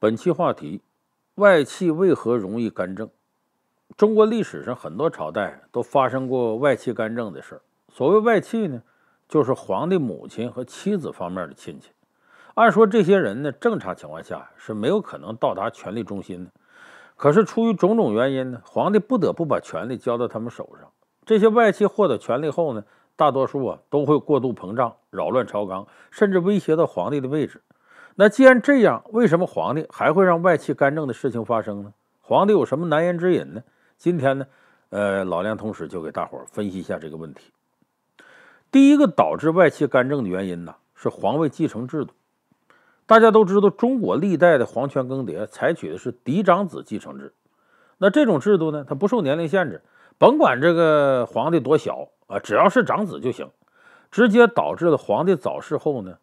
本期话题：外戚为何容易干政？中国历史上很多朝代都发生过外戚干政的事儿。所谓外戚呢，就是皇帝母亲和妻子方面的亲戚。按说这些人呢，正常情况下是没有可能到达权力中心的。可是出于种种原因呢，皇帝不得不把权力交到他们手上。这些外戚获得权力后呢，大多数啊都会过度膨胀，扰乱朝纲，甚至威胁到皇帝的位置。那既然这样，为什么皇帝还会让外戚干政的事情发生呢？皇帝有什么难言之隐呢？今天呢，呃，老梁同时就给大伙儿分析一下这个问题。第一个导致外戚干政的原因呢，是皇位继承制度。大家都知道，中国历代的皇权更迭采取的是嫡长子继承制。那这种制度呢，它不受年龄限制，甭管这个皇帝多小啊，只要是长子就行，直接导致了皇帝早逝后呢。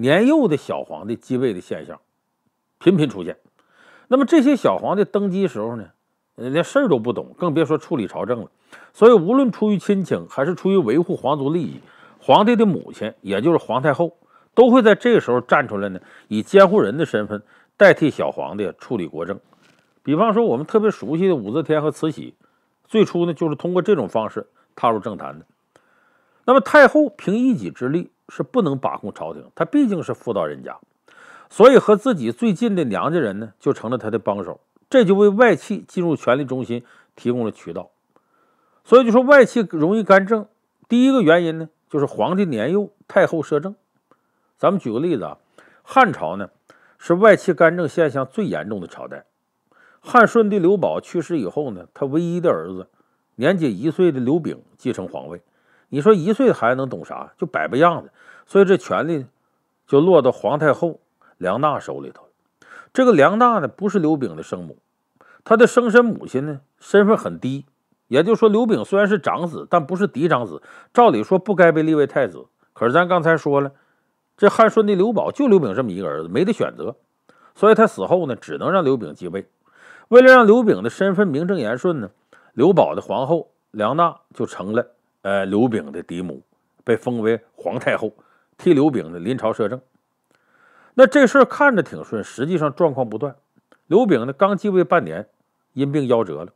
年幼的小皇帝继位的现象频频出现。那么这些小皇帝登基时候呢，连事儿都不懂，更别说处理朝政了。所以无论出于亲情还是出于维护皇族利益，皇帝的母亲也就是皇太后都会在这个时候站出来呢，以监护人的身份代替小皇帝处理国政。比方说我们特别熟悉的武则天和慈禧，最初呢就是通过这种方式踏入政坛的。那么太后凭一己之力是不能把控朝廷，她毕竟是妇道人家，所以和自己最近的娘家人呢就成了她的帮手，这就为外戚进入权力中心提供了渠道。所以就说外戚容易干政，第一个原因呢就是皇帝年幼，太后摄政。咱们举个例子啊，汉朝呢是外戚干政现象最严重的朝代。汉顺帝刘保去世以后呢，他唯一的儿子年仅一岁的刘炳继承皇位。你说一岁的孩子能懂啥？就摆摆样子，所以这权力就落到皇太后梁娜手里头这个梁娜呢，不是刘炳的生母，她的生身母亲呢，身份很低。也就是说，刘炳虽然是长子，但不是嫡长子，照理说不该被立为太子。可是咱刚才说了，这汉顺帝刘保就刘炳这么一个儿子，没得选择，所以他死后呢，只能让刘炳继位。为了让刘炳的身份名正言顺呢，刘保的皇后梁娜就成了。呃，刘炳的嫡母被封为皇太后，替刘炳呢临朝摄政。那这事儿看着挺顺，实际上状况不断。刘炳呢刚继位半年，因病夭折了。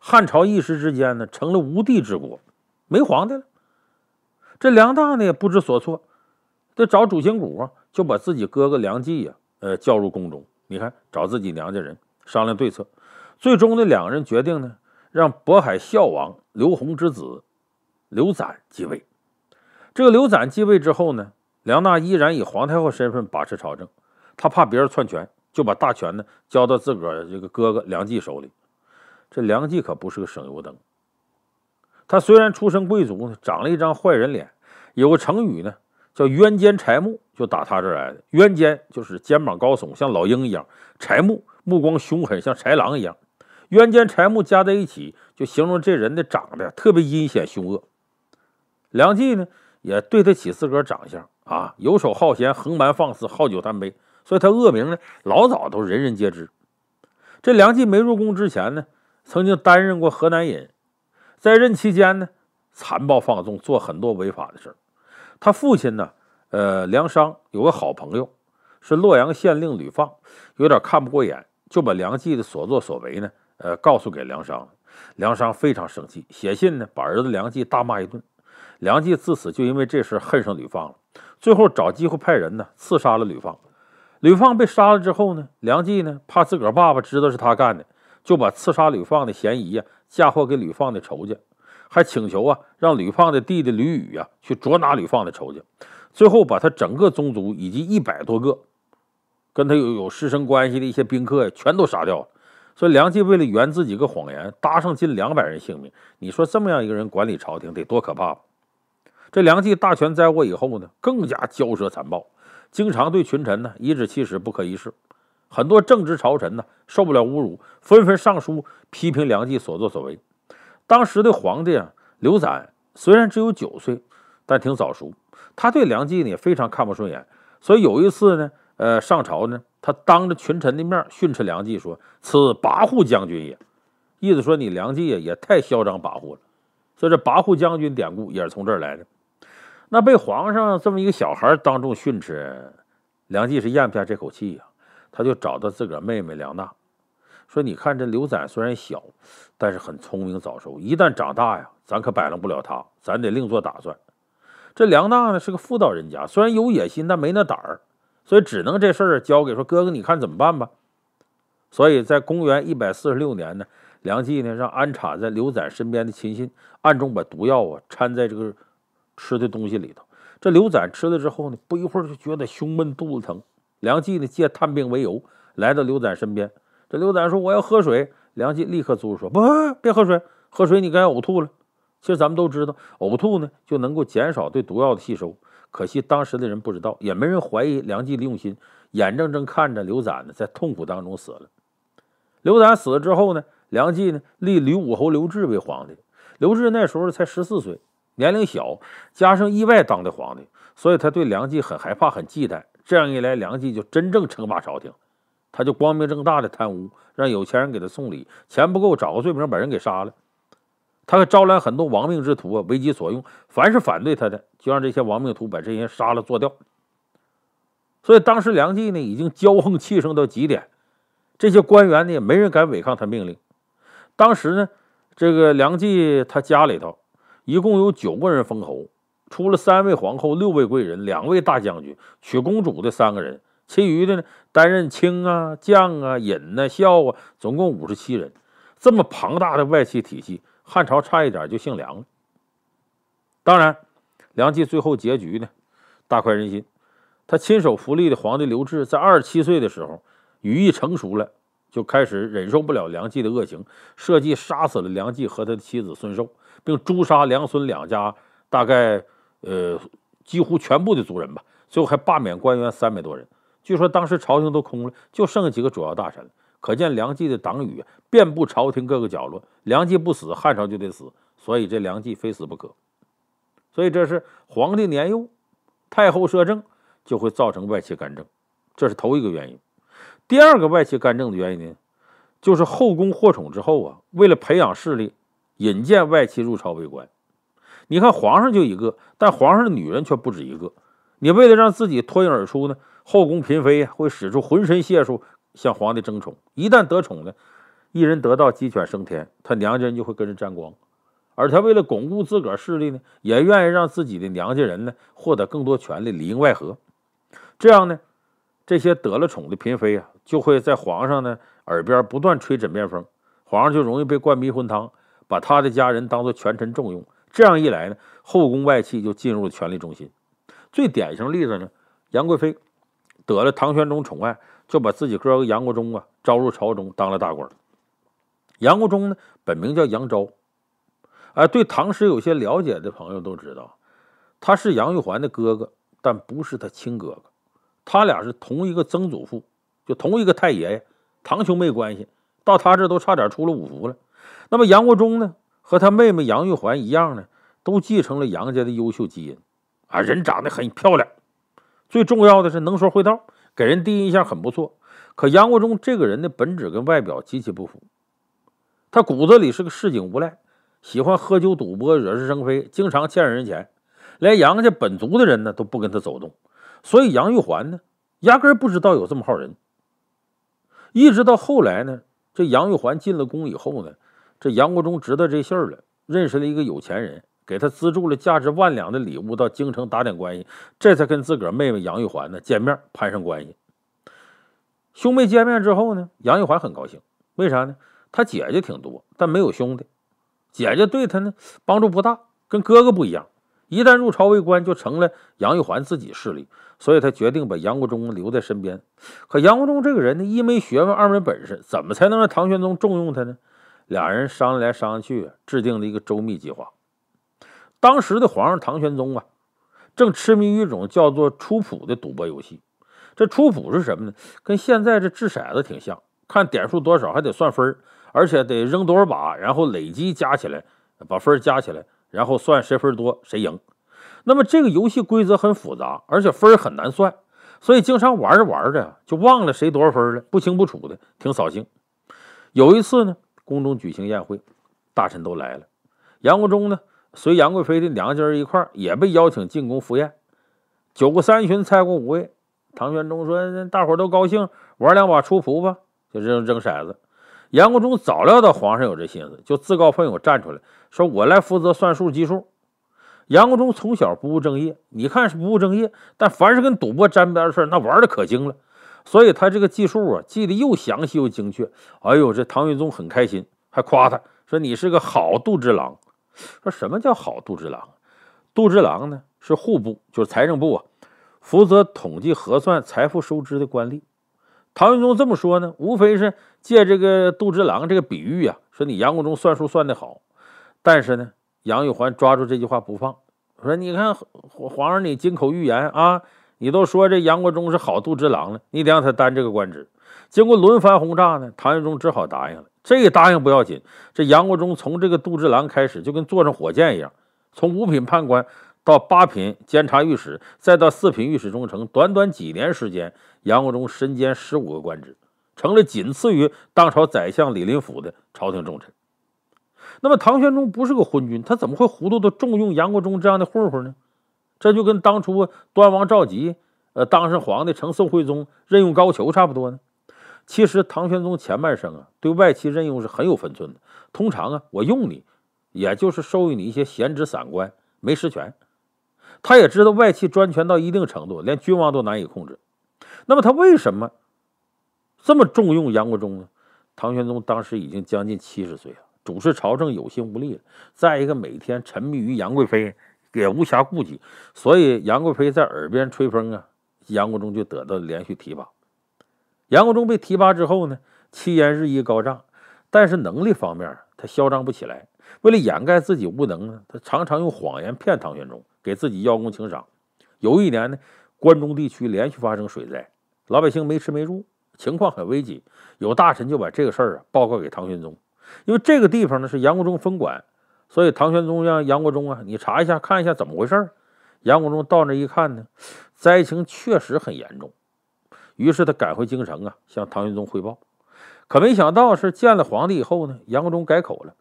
汉朝一时之间呢成了无帝之国，没皇帝了。这梁大呢也不知所措，这找主心骨啊，就把自己哥哥梁冀呀，呃，叫入宫中。你看，找自己娘家人商量对策。最终呢，两个人决定呢，让渤海孝王刘弘之子。刘攒继位，这个刘攒继位之后呢，梁娜依然以皇太后身份把持朝政。他怕别人篡权，就把大权呢交到自个儿这个哥哥梁冀手里。这梁冀可不是个省油灯。他虽然出身贵族，长了一张坏人脸，有个成语呢叫“冤奸柴木”，就打他这儿来的。冤奸就是肩膀高耸，像老鹰一样；柴木目光凶狠，像豺狼一样。冤奸柴木加在一起，就形容这人的长得特别阴险凶恶。梁冀呢，也对得自个儿长相啊，游手好闲，横蛮放肆，好酒贪杯，所以他恶名呢，老早都人人皆知。这梁冀没入宫之前呢，曾经担任过河南尹，在任期间呢，残暴放纵，做很多违法的事儿。他父亲呢，呃，梁商有个好朋友是洛阳县令吕放，有点看不过眼，就把梁冀的所作所为呢，呃，告诉给梁商。梁商非常生气，写信呢，把儿子梁冀大骂一顿。梁冀自此就因为这事恨上吕放了，最后找机会派人呢刺杀了吕放。吕放被杀了之后呢，梁冀呢怕自个儿爸爸知道是他干的，就把刺杀吕放的嫌疑呀嫁祸给吕放的仇家，还请求啊让吕放的弟弟吕宇呀去捉拿吕放的仇家，最后把他整个宗族以及一百多个跟他有有师生关系的一些宾客呀全都杀掉了。所以梁冀为了圆自己个谎言，搭上近两百人性命。你说这么样一个人管理朝廷得多可怕？这梁冀大权在握以后呢，更加骄奢残暴，经常对群臣呢颐指气使，不可一世。很多正直朝臣呢受不了侮辱，纷纷上书批评梁冀所作所为。当时的皇帝啊刘攒虽然只有九岁，但挺早熟，他对梁冀呢也非常看不顺眼，所以有一次呢，呃，上朝呢，他当着群臣的面训斥梁冀说：“此跋扈将军也。”意思说你梁冀也也太嚣张跋扈了。所以“这跋扈将军”典故也是从这儿来的。那被皇上这么一个小孩当众训斥，梁冀是咽不下这口气呀，他就找到自个儿妹妹梁娜，说：“你看这刘攒虽然小，但是很聪明早熟，一旦长大呀，咱可摆弄不了他，咱得另做打算。”这梁娜呢是个妇道人家，虽然有野心，但没那胆儿，所以只能这事儿交给说哥哥，你看怎么办吧。所以在公元一百四十六年呢，梁冀呢让安插在刘攒身边的亲信暗中把毒药啊掺在这个。吃的东西里头，这刘攒吃了之后呢，不一会儿就觉得胸闷、肚子疼。梁冀呢，借探病为由来到刘攒身边。这刘攒说：“我要喝水。”梁冀立刻阻止说：“不，别喝水，喝水你该呕吐了。”其实咱们都知道，呕吐呢就能够减少对毒药的吸收。可惜当时的人不知道，也没人怀疑梁冀的用心，眼睁睁看着刘攒呢在痛苦当中死了。刘攒死了之后呢，梁冀呢立吕武侯刘志为皇帝。刘志那时候才十四岁。年龄小，加上意外当的皇帝，所以他对梁冀很害怕、很忌惮。这样一来，梁冀就真正称霸朝廷，他就光明正大的贪污，让有钱人给他送礼，钱不够找个罪名把人给杀了。他还招揽很多亡命之徒啊，为己所用。凡是反对他的，就让这些亡命徒把这些人杀了做掉。所以当时梁冀呢，已经骄横气盛到极点，这些官员呢，也没人敢违抗他命令。当时呢，这个梁冀他家里头。一共有九个人封侯，除了三位皇后、六位贵人、两位大将军、娶公主的三个人，其余的呢担任卿啊、将啊、尹呐、孝啊，总共五十七人。这么庞大的外戚体系，汉朝差一点就姓梁了。当然，梁冀最后结局呢，大快人心。他亲手扶立的皇帝刘志，在二十七岁的时候，羽翼成熟了，就开始忍受不了梁冀的恶行，设计杀死了梁冀和他的妻子孙寿。并诛杀梁孙两家，大概呃几乎全部的族人吧。最后还罢免官员三百多人。据说当时朝廷都空了，就剩几个主要大臣了。可见梁冀的党羽遍布朝廷各个角落。梁冀不死，汉朝就得死，所以这梁冀非死不可。所以这是皇帝年幼，太后摄政，就会造成外戚干政，这是头一个原因。第二个外戚干政的原因呢，就是后宫获宠之后啊，为了培养势力。引荐外戚入朝为官，你看皇上就一个，但皇上的女人却不止一个。你为了让自己脱颖而出呢，后宫嫔妃会使出浑身解数向皇帝争宠。一旦得宠呢，一人得道鸡犬升天，他娘家人就会跟着沾光。而他为了巩固自个儿势力呢，也愿意让自己的娘家人呢获得更多权利，里应外合。这样呢，这些得了宠的嫔妃啊，就会在皇上呢耳边不断吹枕边风，皇上就容易被灌迷魂汤。把他的家人当做权臣重用，这样一来呢，后宫外戚就进入了权力中心。最典型的例子呢，杨贵妃得了唐玄宗宠爱，就把自己哥哥杨国忠啊招入朝中当了大官。杨国忠呢，本名叫杨钊，啊，对唐诗有些了解的朋友都知道，他是杨玉环的哥哥，但不是他亲哥哥，他俩是同一个曾祖父，就同一个太爷爷，堂兄妹关系。到他这都差点出了五福了。那么杨国忠呢，和他妹妹杨玉环一样呢，都继承了杨家的优秀基因，啊，人长得很漂亮，最重要的是能说会道，给人第一印象很不错。可杨国忠这个人的本质跟外表极其不符，他骨子里是个市井无赖，喜欢喝酒赌博、惹是生非，经常欠人钱，连杨家本族的人呢都不跟他走动。所以杨玉环呢，压根不知道有这么号人。一直到后来呢，这杨玉环进了宫以后呢。这杨国忠知道这信儿了，认识了一个有钱人，给他资助了价值万两的礼物，到京城打点关系，这才跟自个儿妹妹杨玉环呢见面攀上关系。兄妹见面之后呢，杨玉环很高兴，为啥呢？他姐姐挺多，但没有兄弟，姐姐对他呢帮助不大，跟哥哥不一样。一旦入朝为官，就成了杨玉环自己势力，所以他决定把杨国忠留在身边。可杨国忠这个人呢，一没学问，二没本事，怎么才能让唐玄宗重用他呢？俩人商量来商量去，制定了一个周密计划。当时的皇上唐玄宗啊，正痴迷于一种叫做“出谱”的赌博游戏。这“出谱”是什么呢？跟现在这掷骰子挺像，看点数多少，还得算分而且得扔多少把，然后累积加起来，把分加起来，然后算谁分多谁赢。那么这个游戏规则很复杂，而且分很难算，所以经常玩着玩着就忘了谁多少分了，不清不楚的，挺扫兴。有一次呢。宫中举行宴会，大臣都来了。杨国忠呢，随杨贵妃的娘家人一块儿也被邀请进宫赴宴。酒过三巡，菜过五味，唐玄宗说：“大伙都高兴，玩两把出扑吧，就扔扔骰子。”杨国忠早料到皇上有这心思，就自告奋勇站出来说：“我来负责算数计数。”杨国忠从小不务正业，你看是不务正业，但凡是跟赌博沾边的事儿，那玩的可精了。所以他这个记数啊，记得又详细又精确。哎呦，这唐玄宗很开心，还夸他说：“你是个好杜之郎。”说什么叫好杜之郎？杜之郎呢，是户部，就是财政部啊，负责统计核算财富收支的官吏。唐玄宗这么说呢，无非是借这个杜之郎这个比喻啊，说你杨国忠算数算得好。但是呢，杨玉环抓住这句话不放，说：“你看皇上，你金口玉言啊。”你都说这杨国忠是好杜之郎了，你得让他担这个官职。经过轮番轰炸呢，唐玄宗只好答应了。这个答应不要紧，这杨国忠从这个杜之郎开始，就跟坐上火箭一样，从五品判官到八品监察御史，再到四品御史中丞，短短几年时间，杨国忠身兼十五个官职，成了仅次于当朝宰相李林甫的朝廷重臣。那么唐玄宗不是个昏君，他怎么会糊涂的重用杨国忠这样的混混呢？这就跟当初端王赵佶，呃，当上皇帝成宋徽宗任用高俅差不多呢。其实唐玄宗前半生啊，对外戚任用是很有分寸的。通常啊，我用你，也就是授予你一些闲职散官，没实权。他也知道外戚专权到一定程度，连君王都难以控制。那么他为什么这么重用杨国忠呢？唐玄宗当时已经将近七十岁了，主持朝政有心无力了。再一个，每天沉迷于杨贵妃。也无暇顾及，所以杨贵妃在耳边吹风啊，杨国忠就得到连续提拔。杨国忠被提拔之后呢，气焰日益高涨，但是能力方面他嚣张不起来。为了掩盖自己无能呢，他常常用谎言骗唐玄宗，给自己邀功请赏。有一年呢，关中地区连续发生水灾，老百姓没吃没住，情况很危急。有大臣就把这个事儿啊报告给唐玄宗，因为这个地方呢是杨国忠分管。所以唐玄宗让杨国忠啊，你查一下，看一下怎么回事儿。杨国忠到那一看呢，灾情确实很严重。于是他赶回京城啊，向唐玄宗汇报。可没想到是见了皇帝以后呢，杨国忠改口了。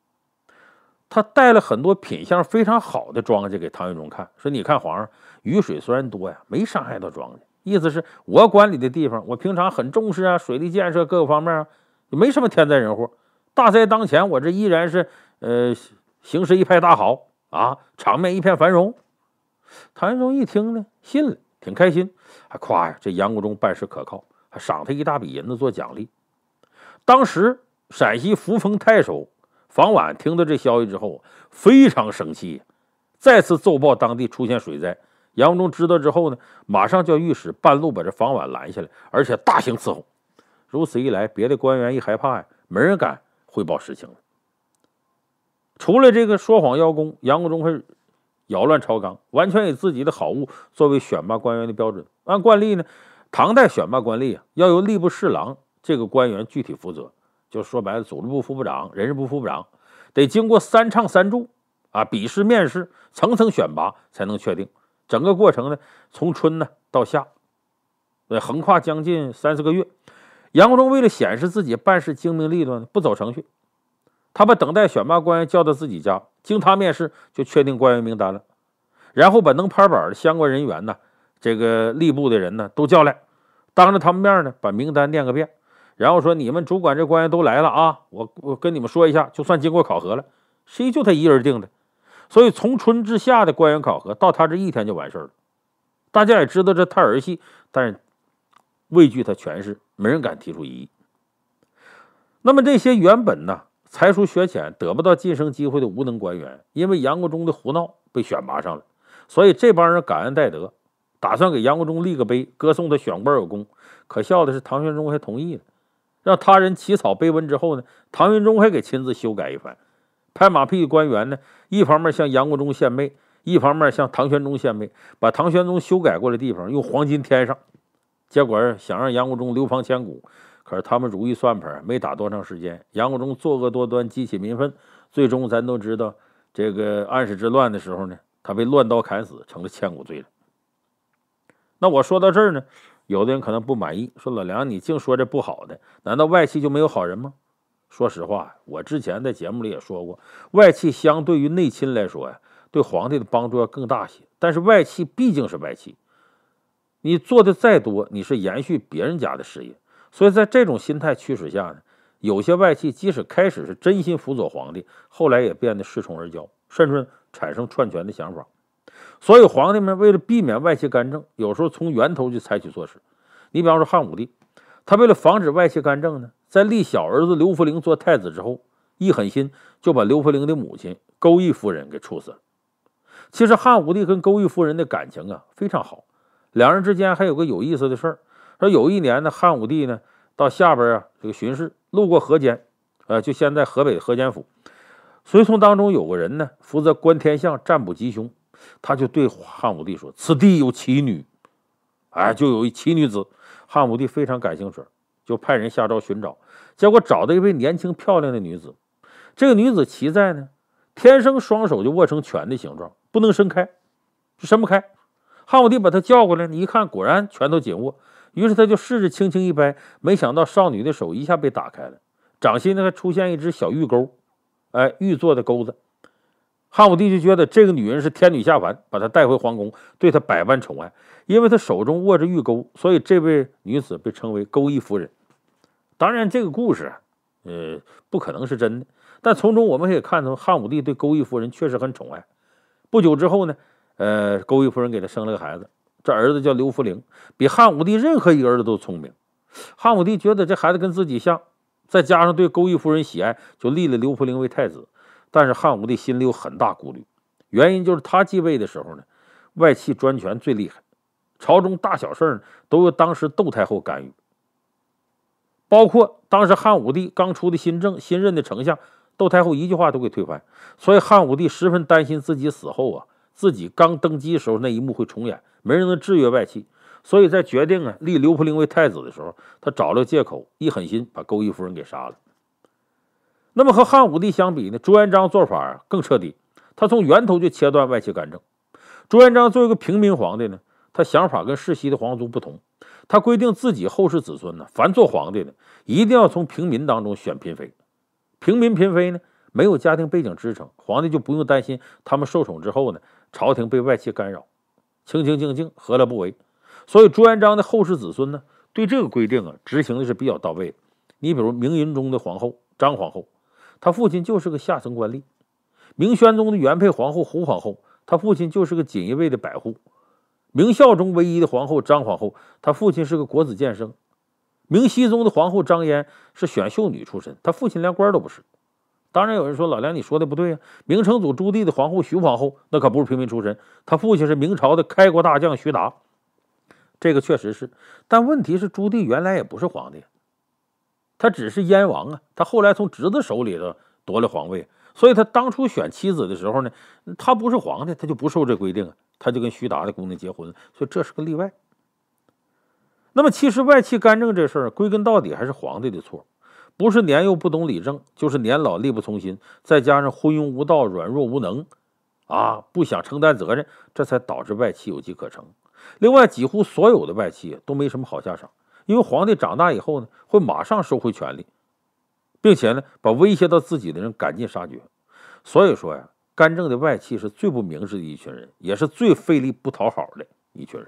他带了很多品相非常好的庄稼给唐玄宗看，说：“你看皇上，雨水虽然多呀，没伤害到庄稼。意思是我管理的地方，我平常很重视啊，水利建设各个方面，啊，没什么天灾人祸。大灾当前，我这依然是呃。”形势一派大好啊，场面一片繁荣。唐玄宗一听呢，信了，挺开心，还夸呀这杨国忠办事可靠，还赏他一大笔银子做奖励。当时陕西扶风太守房婉听到这消息之后，非常生气，再次奏报当地出现水灾。杨国忠知道之后呢，马上叫御史半路把这房婉拦下来，而且大刑伺候。如此一来，别的官员一害怕呀，没人敢汇报实情了。除了这个说谎邀功，杨国忠还扰乱朝纲，完全以自己的好恶作为选拔官员的标准。按惯例呢，唐代选拔官吏要由吏部侍郎这个官员具体负责，就说白了，组织部副部长、人事部副部长，得经过三唱三助啊，笔试、面试，层层选拔才能确定。整个过程呢，从春呢到夏，呃，横跨将近三四个月。杨国忠为了显示自己办事精明利落，不走程序。他把等待选拔官员叫到自己家，经他面试就确定官员名单了，然后把能拍板的相关人员呢，这个吏部的人呢都叫来，当着他们面呢把名单念个遍，然后说：“你们主管这官员都来了啊，我我跟你们说一下，就算经过考核了。”实际就他一人定的，所以从春至夏的官员考核到他这一天就完事儿了。大家也知道这太儿戏，但是畏惧他权势，没人敢提出异议。那么这些原本呢？才疏学浅、得不到晋升机会的无能官员，因为杨国忠的胡闹被选拔上了，所以这帮人感恩戴德，打算给杨国忠立个碑，歌颂他选官有功。可笑的是，唐玄宗还同意了，让他人起草碑文之后呢，唐玄宗还给亲自修改一番。拍马屁的官员呢，一方面向杨国忠献媚，一方面向唐玄宗献媚，把唐玄宗修改过的地方用黄金添上，结果想让杨国忠流芳千古。可是他们如意算盘没打多长时间，杨国忠作恶多端，激起民愤，最终咱都知道，这个安史之乱的时候呢，他被乱刀砍死，成了千古罪人。那我说到这儿呢，有的人可能不满意，说老梁你净说这不好的，难道外戚就没有好人吗？说实话，我之前在节目里也说过，外戚相对于内亲来说呀，对皇帝的帮助要更大些。但是外戚毕竟是外戚，你做的再多，你是延续别人家的事业。所以在这种心态驱使下呢，有些外戚即使开始是真心辅佐皇帝，后来也变得恃宠而骄，甚至产生篡权的想法。所以皇帝们为了避免外戚干政，有时候从源头就采取措施。你比方说汉武帝，他为了防止外戚干政呢，在立小儿子刘弗陵做太子之后，一狠心就把刘弗陵的母亲钩弋夫人给处死了。其实汉武帝跟钩弋夫人的感情啊非常好，两人之间还有个有意思的事儿。说有一年呢，汉武帝呢到下边啊，这个巡视路过河间，呃，就先在河北河间府。随从当中有个人呢，负责观天象、占卜吉凶，他就对汉武帝说：“此地有奇女。”哎，就有一奇女子。汉武帝非常感兴趣，就派人下诏寻找。结果找到一位年轻漂亮的女子。这个女子奇在呢，天生双手就握成拳的形状，不能伸开，伸不开。汉武帝把她叫过来，你一看，果然拳头紧握。于是他就试着轻轻一掰，没想到少女的手一下被打开了，掌心呢还出现一只小玉钩，哎，玉做的钩子。汉武帝就觉得这个女人是天女下凡，把她带回皇宫，对她百般宠爱，因为她手中握着玉钩，所以这位女子被称为钩弋夫人。当然，这个故事，呃，不可能是真的，但从中我们可以看出汉武帝对钩弋夫人确实很宠爱。不久之后呢，呃，钩弋夫人给他生了个孩子。这儿子叫刘弗陵，比汉武帝任何一个儿子都聪明。汉武帝觉得这孩子跟自己像，再加上对钩弋夫人喜爱，就立了刘弗陵为太子。但是汉武帝心里有很大顾虑，原因就是他继位的时候呢，外戚专权最厉害，朝中大小事儿呢都由当时窦太后干预，包括当时汉武帝刚出的新政、新任的丞相，窦太后一句话都给推翻。所以汉武帝十分担心自己死后啊。自己刚登基的时候那一幕会重演，没人能制约外戚，所以在决定啊立刘普陵为太子的时候，他找了借口，一狠心把钩弋夫人给杀了。那么和汉武帝相比呢，朱元璋做法更彻底，他从源头就切断外戚干政。朱元璋作为一个平民皇帝呢，他想法跟世袭的皇族不同，他规定自己后世子孙呢，凡做皇帝的一定要从平民当中选嫔妃，平民嫔妃呢没有家庭背景支撑，皇帝就不用担心他们受宠之后呢。朝廷被外戚干扰，清清静静何乐不为？所以朱元璋的后世子孙呢，对这个规定啊执行的是比较到位。的。你比如明仁宗的皇后张皇后，她父亲就是个下层官吏；明宣宗的原配皇后胡皇后，她父亲就是个锦衣卫的百户；明孝宗唯一的皇后张皇后，她父亲是个国子监生；明熹宗的皇后张嫣是选秀女出身，她父亲连官都不是。当然有人说老梁你说的不对啊，明成祖朱棣的皇后徐皇后那可不是平民出身，他父亲是明朝的开国大将徐达，这个确实是。但问题是朱棣原来也不是皇帝，他只是燕王啊，他后来从侄子手里头夺了皇位，所以他当初选妻子的时候呢，他不是皇帝，他就不受这规定啊，他就跟徐达的姑娘结婚，所以这是个例外。那么其实外戚干政这事儿归根到底还是皇帝的错。不是年幼不懂理政，就是年老力不从心，再加上昏庸无道、软弱无能，啊，不想承担责任，这才导致外戚有机可乘。另外，几乎所有的外戚都没什么好下场，因为皇帝长大以后呢，会马上收回权力，并且呢，把威胁到自己的人赶尽杀绝。所以说呀，干政的外戚是最不明智的一群人，也是最费力不讨好的一群人。